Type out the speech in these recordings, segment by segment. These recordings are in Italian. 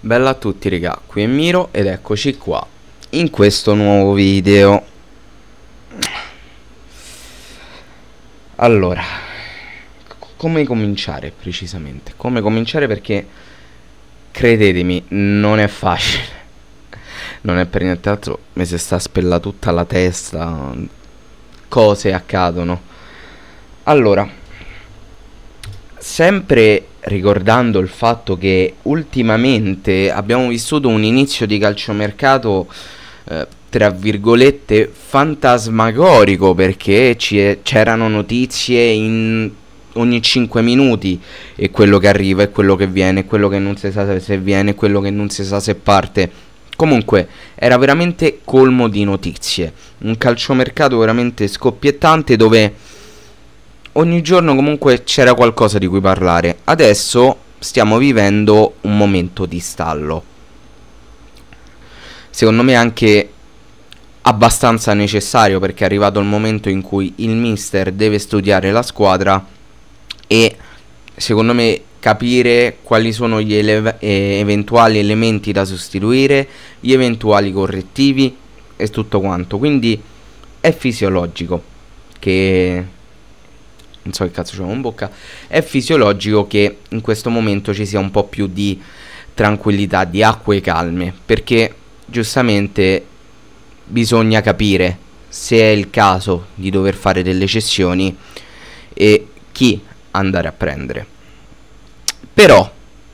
Bella a tutti raga, qui è Miro ed eccoci qua in questo nuovo video Allora, come cominciare precisamente? Come cominciare perché credetemi non è facile Non è per niente altro, mi si sta spellando tutta la testa Cose accadono Allora sempre ricordando il fatto che ultimamente abbiamo vissuto un inizio di calciomercato eh, tra virgolette fantasmagorico perché c'erano notizie in ogni 5 minuti e quello che arriva e quello che viene, quello che non si sa se viene, quello che non si sa se parte. Comunque era veramente colmo di notizie, un calciomercato veramente scoppiettante dove ogni giorno comunque c'era qualcosa di cui parlare. Adesso stiamo vivendo un momento di stallo. Secondo me anche abbastanza necessario perché è arrivato il momento in cui il mister deve studiare la squadra e secondo me capire quali sono gli ele eventuali elementi da sostituire, gli eventuali correttivi e tutto quanto. Quindi è fisiologico che non so che cazzo c'è in bocca, è fisiologico che in questo momento ci sia un po' più di tranquillità, di acque calme, perché giustamente bisogna capire se è il caso di dover fare delle cessioni e chi andare a prendere. Però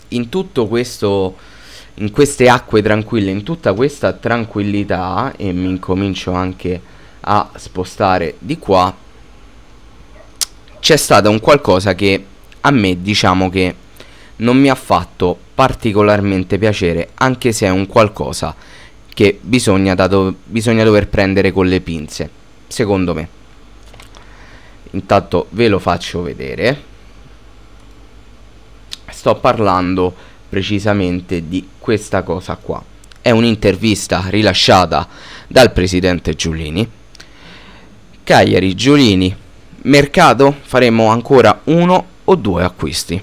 in tutto questo in queste acque tranquille, in tutta questa tranquillità e mi incomincio anche a spostare di qua c'è stato un qualcosa che a me diciamo che non mi ha fatto particolarmente piacere, anche se è un qualcosa che bisogna, dato, bisogna dover prendere con le pinze, secondo me. Intanto ve lo faccio vedere. Sto parlando precisamente di questa cosa qua. È un'intervista rilasciata dal presidente Giulini. Cagliari Giulini mercato faremo ancora uno o due acquisti.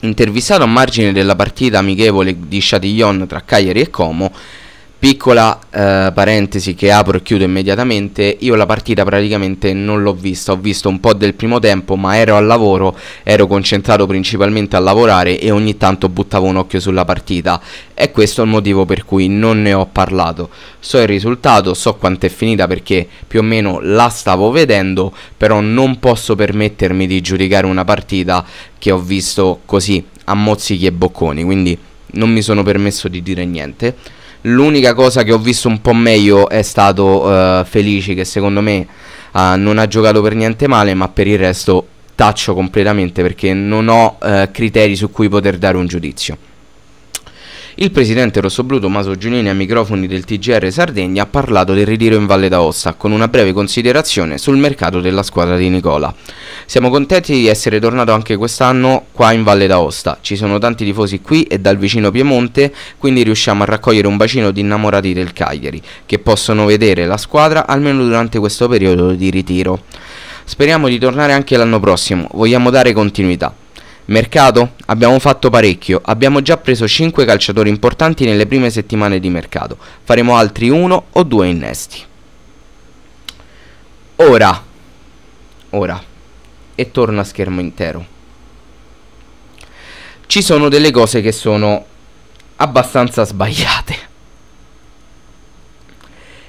Intervistato a margine della partita amichevole di Chatillon tra Cagliari e Como, Piccola eh, parentesi che apro e chiudo immediatamente, io la partita praticamente non l'ho vista, ho visto un po' del primo tempo ma ero al lavoro, ero concentrato principalmente a lavorare e ogni tanto buttavo un occhio sulla partita e questo è il motivo per cui non ne ho parlato. So il risultato, so quanto è finita perché più o meno la stavo vedendo, però non posso permettermi di giudicare una partita che ho visto così a mozzichi e bocconi, quindi non mi sono permesso di dire niente L'unica cosa che ho visto un po' meglio è stato uh, Felici che secondo me uh, non ha giocato per niente male ma per il resto taccio completamente perché non ho uh, criteri su cui poter dare un giudizio. Il presidente rossoblu Tommaso Giunini a microfoni del TGR Sardegna ha parlato del ritiro in Valle d'Aosta con una breve considerazione sul mercato della squadra di Nicola. Siamo contenti di essere tornato anche quest'anno qua in Valle d'Aosta, ci sono tanti tifosi qui e dal vicino Piemonte, quindi riusciamo a raccogliere un bacino di innamorati del Cagliari, che possono vedere la squadra almeno durante questo periodo di ritiro. Speriamo di tornare anche l'anno prossimo, vogliamo dare continuità. Mercato? Abbiamo fatto parecchio, abbiamo già preso 5 calciatori importanti nelle prime settimane di mercato, faremo altri uno o due innesti. Ora, ora, e torno a schermo intero. Ci sono delle cose che sono abbastanza sbagliate.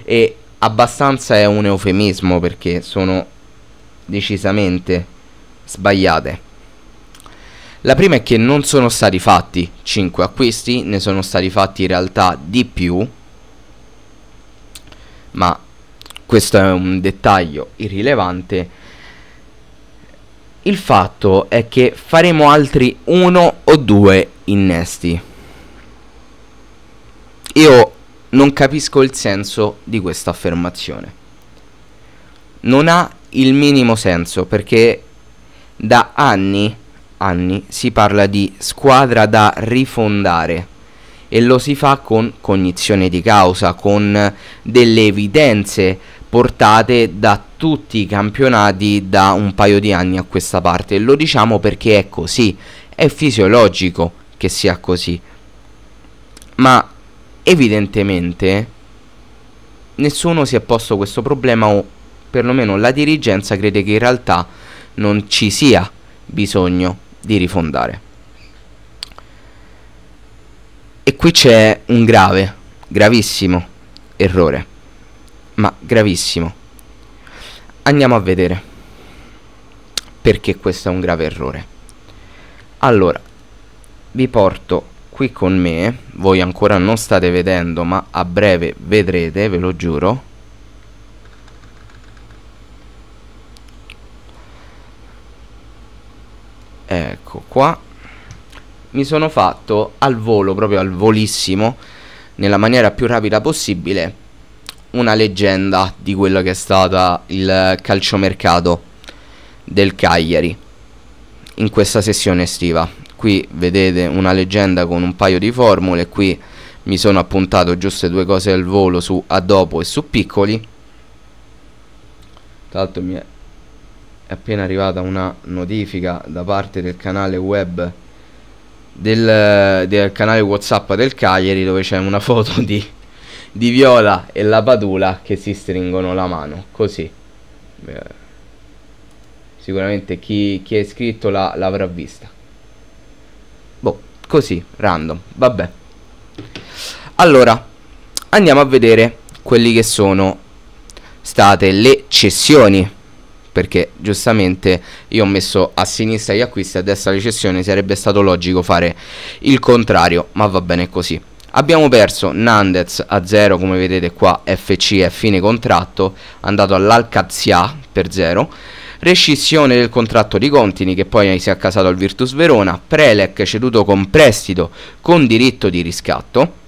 E abbastanza è un eufemismo perché sono decisamente sbagliate la prima è che non sono stati fatti 5 acquisti, ne sono stati fatti in realtà di più, ma questo è un dettaglio irrilevante. Il fatto è che faremo altri uno o due innesti. Io non capisco il senso di questa affermazione. Non ha il minimo senso perché da anni anni si parla di squadra da rifondare e lo si fa con cognizione di causa, con delle evidenze portate da tutti i campionati da un paio di anni a questa parte. Lo diciamo perché è così, è fisiologico che sia così. Ma evidentemente nessuno si è posto questo problema o perlomeno la dirigenza crede che in realtà non ci sia bisogno di rifondare. E qui c'è un grave, gravissimo errore, ma gravissimo. Andiamo a vedere perché questo è un grave errore. Allora, vi porto qui con me, voi ancora non state vedendo, ma a breve vedrete, ve lo giuro, ecco qua mi sono fatto al volo proprio al volissimo nella maniera più rapida possibile una leggenda di quello che è stato il calciomercato del Cagliari in questa sessione estiva qui vedete una leggenda con un paio di formule qui mi sono appuntato giuste due cose al volo su a dopo e su piccoli tanto mi è è appena arrivata una notifica da parte del canale web del, del canale whatsapp del Cagliari dove c'è una foto di, di, Viola e la Padula che si stringono la mano così Beh, sicuramente chi, chi è iscritto l'avrà vista boh così random vabbè allora andiamo a vedere quelli che sono state le cessioni perché giustamente io ho messo a sinistra gli acquisti e a destra la recessione, sarebbe stato logico fare il contrario, ma va bene così. Abbiamo perso Nandez a 0 come vedete qua FC è fine contratto, andato all'Alcazia per 0 rescissione del contratto di Contini che poi si è accasato al Virtus Verona, Prelec ceduto con prestito con diritto di riscatto.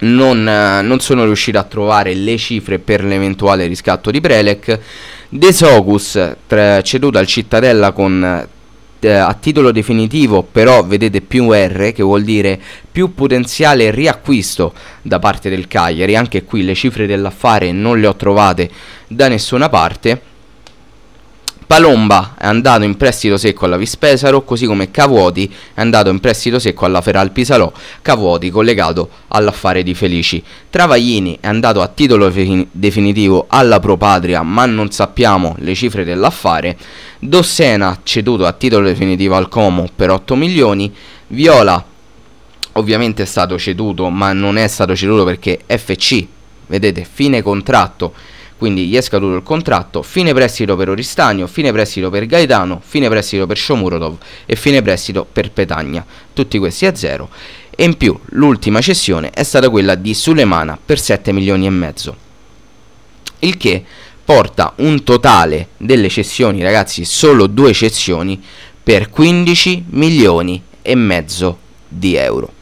Non, eh, non sono riuscito a trovare le cifre per l'eventuale riscatto di Prelec. De Socus tra, ceduto al Cittadella con eh, a titolo definitivo però vedete più R che vuol dire più potenziale riacquisto da parte del Cagliari anche qui le cifre dell'affare non le ho trovate da nessuna parte Palomba è andato in prestito secco alla Vispesaro, così come Cavuoti è andato in prestito secco alla Feral Pisalò, Cavuoti collegato all'affare di Felici. Travaglini è andato a titolo definitivo alla Propatria, ma non sappiamo le cifre dell'affare. Dossena ceduto a titolo definitivo al Como per 8 milioni. Viola ovviamente è stato ceduto, ma non è stato ceduto perché FC, vedete, fine contratto quindi gli è scaduto il contratto, fine prestito per Oristagno, fine prestito per Gaetano, fine prestito per Shomurodov e fine prestito per Petagna, tutti questi a zero e in più l'ultima cessione è stata quella di Sulemana per 7 milioni e mezzo. Il che porta un totale delle cessioni, ragazzi, solo due cessioni per 15 milioni e mezzo di euro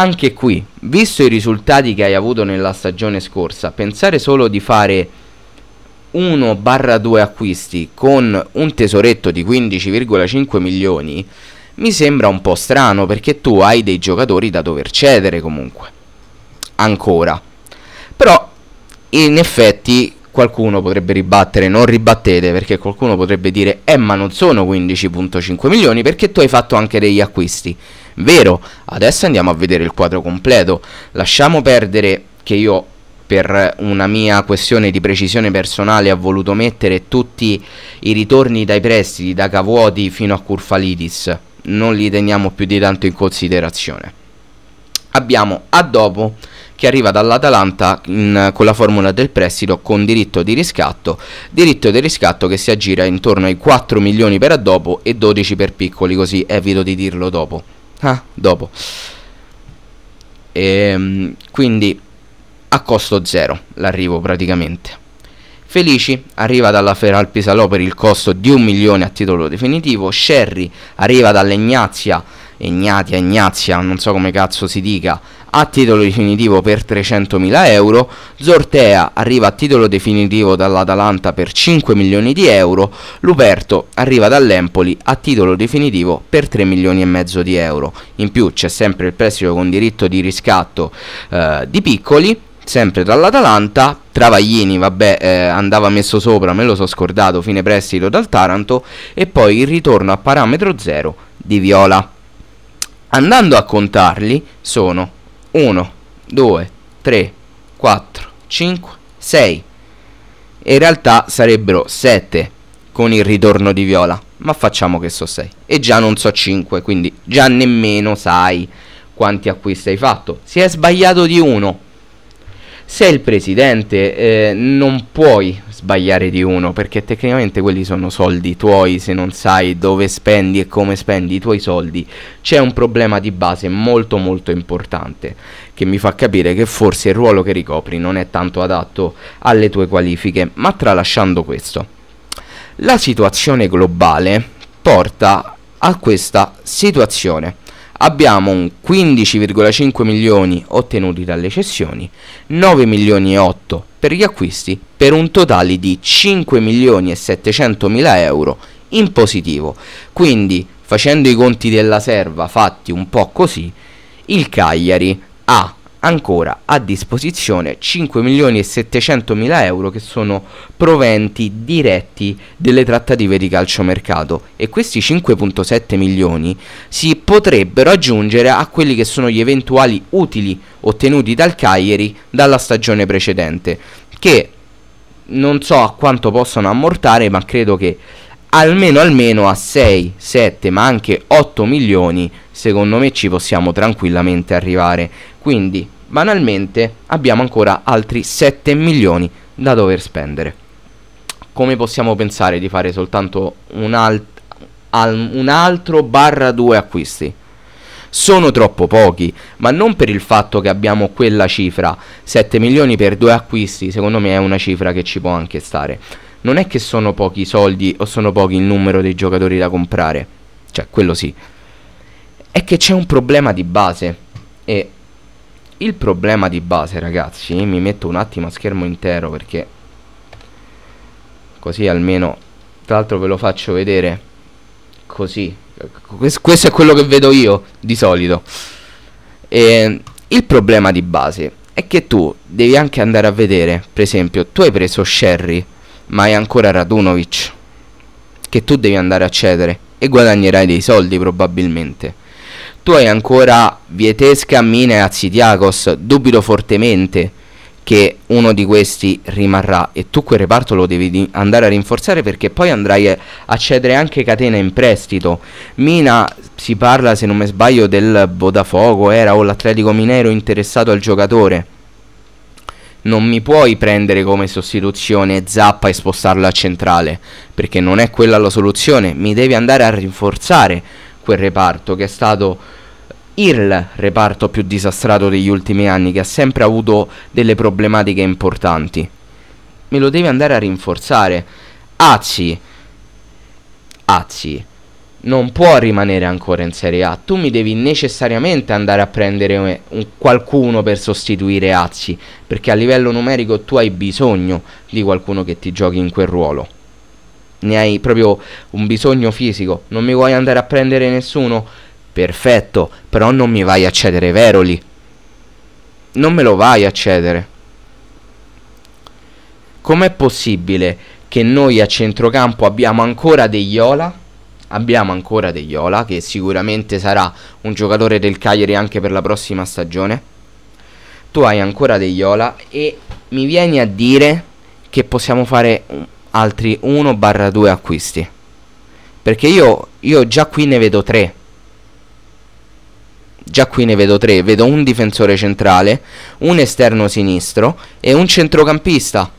anche qui, visto i risultati che hai avuto nella stagione scorsa, pensare solo di fare 1-2 acquisti con un tesoretto di 15,5 milioni mi sembra un po' strano perché tu hai dei giocatori da dover cedere comunque. Ancora. Però in effetti qualcuno potrebbe ribattere, non ribattete perché qualcuno potrebbe dire eh ma non sono 15.5 milioni perché tu hai fatto anche degli acquisti vero adesso andiamo a vedere il quadro completo lasciamo perdere che io per una mia questione di precisione personale ho voluto mettere tutti i ritorni dai prestiti da Cavuoti fino a Curfalidis. non li teniamo più di tanto in considerazione abbiamo a dopo che arriva dall'Atalanta in, con la formula del prestito con diritto di riscatto, diritto di riscatto che si aggira intorno ai 4 milioni per addopo e 12 per piccoli, così evito di dirlo dopo ah, dopo e, ehm, quindi a costo zero l'arrivo praticamente Felici arriva dalla Feral Pisalò per il costo di un milione a titolo definitivo Sherry arriva dall'Egnazia Egnatia, Ignazia, non so come cazzo si dica a titolo definitivo per 300.000 euro, Zortea arriva a titolo definitivo dall'Atalanta per 5 milioni di euro, Luperto arriva dall'Empoli a titolo definitivo per 3 milioni e mezzo di euro. In più c'è sempre il prestito con diritto di riscatto eh, di piccoli sempre dall'Atalanta. Travaglini, vabbè, eh, andava messo sopra, me lo so scordato, fine prestito dal Taranto. E poi il ritorno a parametro zero di Viola. Andando a contarli, sono 1, 2, 3, 4, 5, 6. In realtà sarebbero 7 con il ritorno di viola, ma facciamo che so 6. E già non so 5, quindi già nemmeno sai quanti acquisti hai fatto. Si è sbagliato di 1 sei il presidente eh, non puoi sbagliare di uno perché tecnicamente quelli sono soldi tuoi se non sai dove spendi e come spendi i tuoi soldi c'è un problema di base molto molto importante che mi fa capire che forse il ruolo che ricopri non è tanto adatto alle tue qualifiche ma tralasciando questo la situazione globale porta a questa situazione abbiamo un 15,5 milioni ottenuti dalle cessioni, 9 milioni e 8 per gli acquisti, per un totale di 5 milioni e 700 mila euro in positivo. Quindi, facendo i conti della serva fatti un po' così, il Cagliari ha ancora a disposizione 5 milioni e 700 mila euro che sono proventi diretti delle trattative di calciomercato e questi 5.7 milioni si potrebbero aggiungere a quelli che sono gli eventuali utili ottenuti dal Cagliari dalla stagione precedente che non so a quanto possano ammortare ma credo che almeno almeno a 6, 7 ma anche 8 milioni secondo me ci possiamo tranquillamente arrivare quindi banalmente abbiamo ancora altri 7 milioni da dover spendere come possiamo pensare di fare soltanto un, alt un altro barra 2 acquisti sono troppo pochi, ma non per il fatto che abbiamo quella cifra, 7 milioni per due acquisti, secondo me è una cifra che ci può anche stare non è che sono pochi i soldi o sono pochi il numero dei giocatori da comprare, cioè quello sì, è che c'è un problema di base e il problema di base ragazzi, mi metto un attimo a schermo intero perché così almeno, tra l'altro ve lo faccio vedere così, questo è quello che vedo io di solito. E ehm, il problema di base è che tu devi anche andare a vedere, per esempio, tu hai preso Sherry ma hai ancora Radunovic che tu devi andare a cedere e guadagnerai dei soldi probabilmente. Tu hai ancora Vietesca, Mina e Azitiakos, dubito fortemente che uno di questi rimarrà e tu quel reparto lo devi andare a rinforzare perché poi andrai a cedere anche Catena in prestito. Mina si parla, se non mi sbaglio, del Botafogo, era o l'Atletico Minero interessato al giocatore non mi puoi prendere come sostituzione Zappa e spostarlo a centrale, perché non è quella la soluzione, mi devi andare a rinforzare quel reparto che è stato il reparto più disastrato degli ultimi anni, che ha sempre avuto delle problematiche importanti. Me lo devi andare a rinforzare. Azzi, Azzi non può rimanere ancora in Serie A. Tu mi devi necessariamente andare a prendere un, qualcuno per sostituire Azzi, perché a livello numerico tu hai bisogno di qualcuno che ti giochi in quel ruolo. Ne hai proprio un bisogno fisico. Non mi vuoi andare a prendere nessuno? Perfetto, però non mi vai a cedere Veroli. Non me lo vai a cedere. Com'è possibile che noi a centrocampo abbiamo ancora degli Ola? abbiamo ancora De Iola che sicuramente sarà un giocatore del Cagliari anche per la prossima stagione. Tu hai ancora De Iola e mi vieni a dire che possiamo fare altri 1-2 acquisti. Perché io, io già qui ne vedo 3. Già qui ne vedo 3. Vedo un difensore centrale, un esterno sinistro e un centrocampista.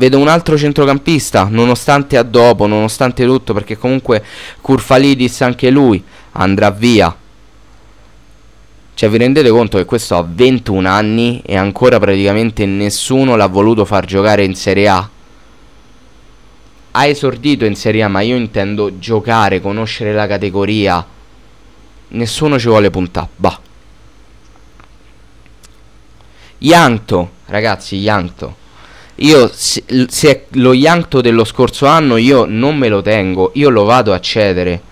Vedo un altro centrocampista, nonostante a dopo, nonostante tutto, perché comunque Curfalidis anche lui andrà via. Cioè vi rendete conto che questo ha 21 anni e ancora praticamente nessuno l'ha voluto far giocare in Serie A? Ha esordito in Serie A, ma io intendo giocare, conoscere la categoria. Nessuno ci vuole puntare, bah. Yanto, ragazzi, Yanto io se, se è lo Yankto dello scorso anno io non me lo tengo, io lo vado a cedere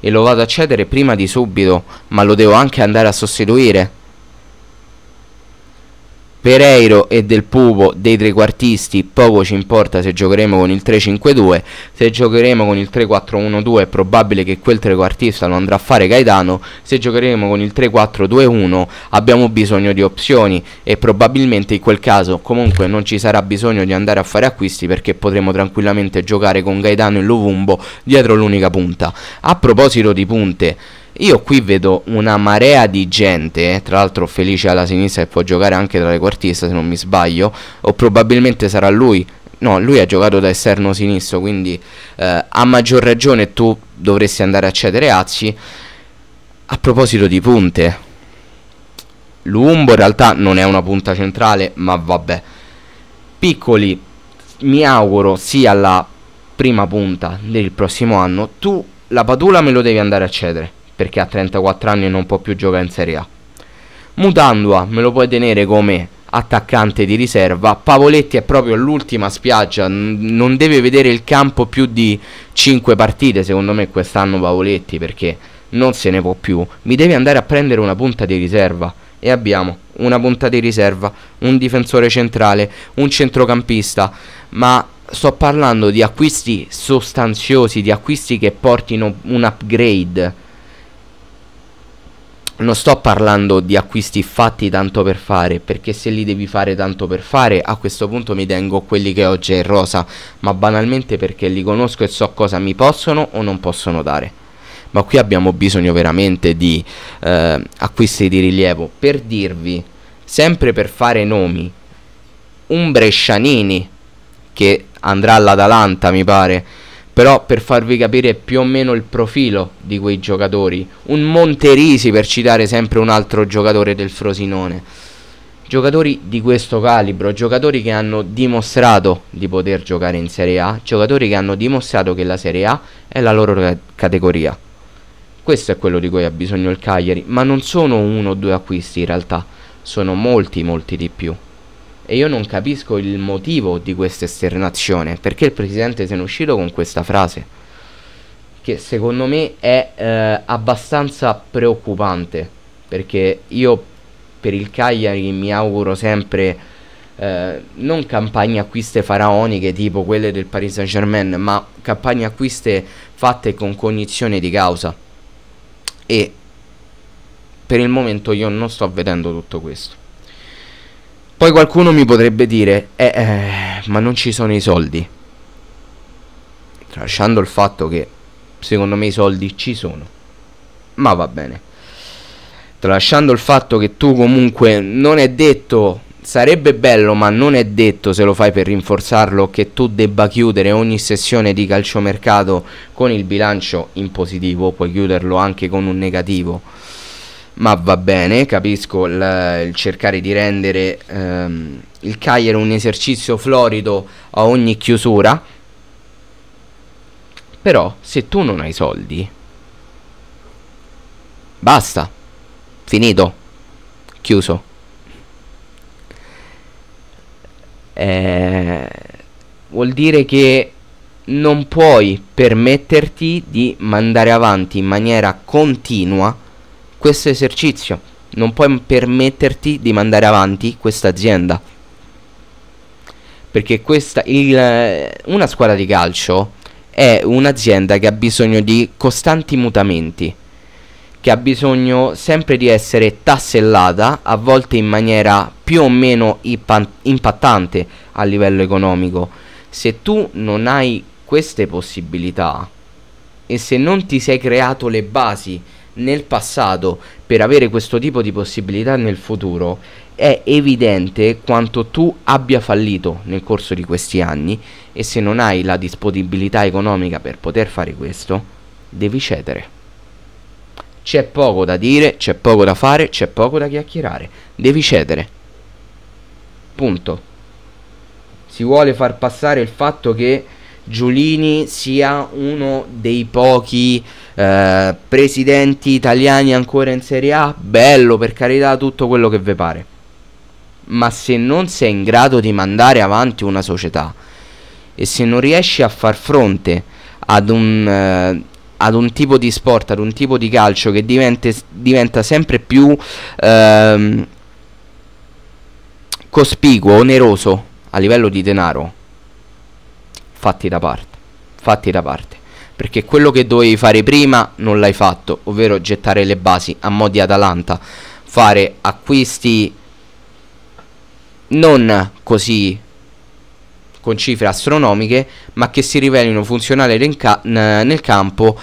e lo vado a cedere prima di subito, ma lo devo anche andare a sostituire. Pereiro e Del Pupo dei trequartisti poco ci importa se giocheremo con il 3-5-2, se giocheremo con il 3-4-1-2 è probabile che quel trequartista lo andrà a fare Gaetano, se giocheremo con il 3-4-2-1 abbiamo bisogno di opzioni e probabilmente in quel caso comunque non ci sarà bisogno di andare a fare acquisti perché potremo tranquillamente giocare con Gaetano e Lovumbo dietro l'unica punta. A proposito di punte, io qui vedo una marea di gente, tra l'altro Felice alla sinistra che può giocare anche tra le quartiste se non mi sbaglio, o probabilmente sarà lui. No, lui ha giocato da esterno sinistro, quindi eh, a maggior ragione tu dovresti andare a cedere Azzi. A proposito di punte, Lumbo in realtà non è una punta centrale, ma vabbè. Piccoli, mi auguro sia la prima punta del prossimo anno. Tu la Padula me lo devi andare a cedere perché ha 34 anni e non può più giocare in Serie A. Mutandua me lo puoi tenere come attaccante di riserva. Pavoletti è proprio l'ultima spiaggia, non deve vedere il campo più di 5 partite, secondo me quest'anno Pavoletti, perché non se ne può più. Mi devi andare a prendere una punta di riserva e abbiamo una punta di riserva, un difensore centrale, un centrocampista, ma sto parlando di acquisti sostanziosi, di acquisti che portino un upgrade non sto parlando di acquisti fatti tanto per fare, perché se li devi fare tanto per fare, a questo punto mi tengo quelli che oggi è in rosa, ma banalmente perché li conosco e so cosa mi possono o non possono dare. Ma qui abbiamo bisogno veramente di eh, acquisti di rilievo. Per dirvi, sempre per fare nomi, un Brescianini, che andrà all'Atalanta mi pare, però per farvi capire più o meno il profilo di quei giocatori. Un Monterisi per citare sempre un altro giocatore del Frosinone. Giocatori di questo calibro, giocatori che hanno dimostrato di poter giocare in Serie A, giocatori che hanno dimostrato che la Serie A è la loro categoria. Questo è quello di cui ha bisogno il Cagliari, ma non sono uno o due acquisti in realtà, sono molti molti di più. E io non capisco il motivo di questa esternazione, perché il presidente se ne è uscito con questa frase, che secondo me è eh, abbastanza preoccupante, perché io per il Cagliari mi auguro sempre eh, non campagne acquiste faraoniche tipo quelle del Paris Saint Germain, ma campagne acquiste fatte con cognizione di causa. E per il momento io non sto vedendo tutto questo. Poi qualcuno mi potrebbe dire, eh, eh, ma non ci sono i soldi. Tralasciando il fatto che secondo me i soldi ci sono. Ma va bene. Tralasciando il fatto che tu comunque non è detto, sarebbe bello ma non è detto se lo fai per rinforzarlo che tu debba chiudere ogni sessione di calciomercato con il bilancio in positivo, puoi chiuderlo anche con un negativo ma va bene, capisco il, il cercare di rendere ehm, il Cagliari un esercizio florido a ogni chiusura, però se tu non hai soldi, basta, finito, chiuso. Eh, vuol dire che non puoi permetterti di mandare avanti in maniera continua questo esercizio, non puoi permetterti di mandare avanti questa azienda. Perché questa, il, eh, una squadra di calcio è un'azienda che ha bisogno di costanti mutamenti, che ha bisogno sempre di essere tassellata, a volte in maniera più o meno impattante a livello economico. Se tu non hai queste possibilità e se non ti sei creato le basi nel passato per avere questo tipo di possibilità nel futuro, è evidente quanto tu abbia fallito nel corso di questi anni e se non hai la disponibilità economica per poter fare questo, devi cedere. C'è poco da dire, c'è poco da fare, c'è poco da chiacchierare. Devi cedere. Punto. Si vuole far passare il fatto che Giulini sia uno dei pochi eh, presidenti italiani ancora in Serie A, bello per carità tutto quello che ve pare. Ma se non sei in grado di mandare avanti una società e se non riesci a far fronte ad un, eh, ad un tipo di sport, ad un tipo di calcio che divente, diventa sempre più eh, cospicuo, oneroso a livello di denaro, fatti da parte, fatti da parte, perché quello che dovevi fare prima non l'hai fatto, ovvero gettare le basi a mo' di Atalanta, fare acquisti non così con cifre astronomiche, ma che si rivelino funzionali nel, ca nel campo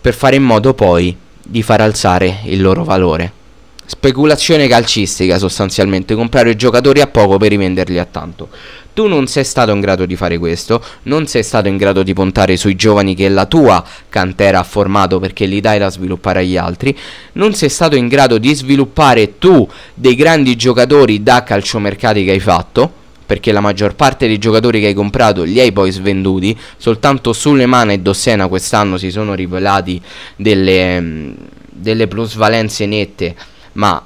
per fare in modo poi di far alzare il loro valore. Speculazione calcistica sostanzialmente, comprare giocatori a poco per rivenderli a tanto. Tu non sei stato in grado di fare questo, non sei stato in grado di puntare sui giovani che la tua cantera ha formato perché li dai da sviluppare agli altri, non sei stato in grado di sviluppare tu dei grandi giocatori da calciomercati che hai fatto, perché la maggior parte dei giocatori che hai comprato li hai poi svenduti, soltanto Sulemana e Dossena quest'anno si sono rivelati delle, mm, delle plusvalenze nette ma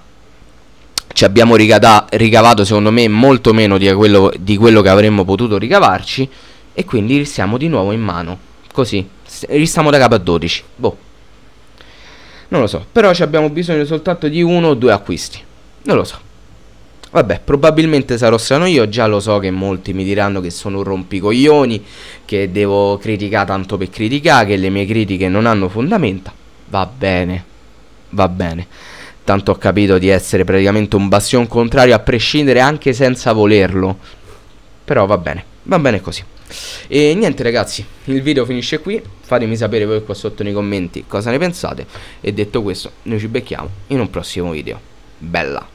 ci abbiamo ricada- ricavato secondo me molto meno di quello, di quello che avremmo potuto ricavarci e quindi siamo di nuovo in mano così ristiamo da capo a 12 boh non lo so però abbiamo bisogno soltanto di uno o due acquisti non lo so Vabbè, probabilmente sarò strano io, già lo so che molti mi diranno che sono un rompicoglioni, che devo criticare tanto per criticare, che le mie critiche non hanno fondamenta. Va bene, va bene tanto ho capito di essere praticamente un bastion contrario a prescindere anche senza volerlo. Però va bene, va bene così. E niente ragazzi, il video finisce qui, fatemi sapere voi qua sotto nei commenti cosa ne pensate e detto questo noi ci becchiamo in un prossimo video. Bella!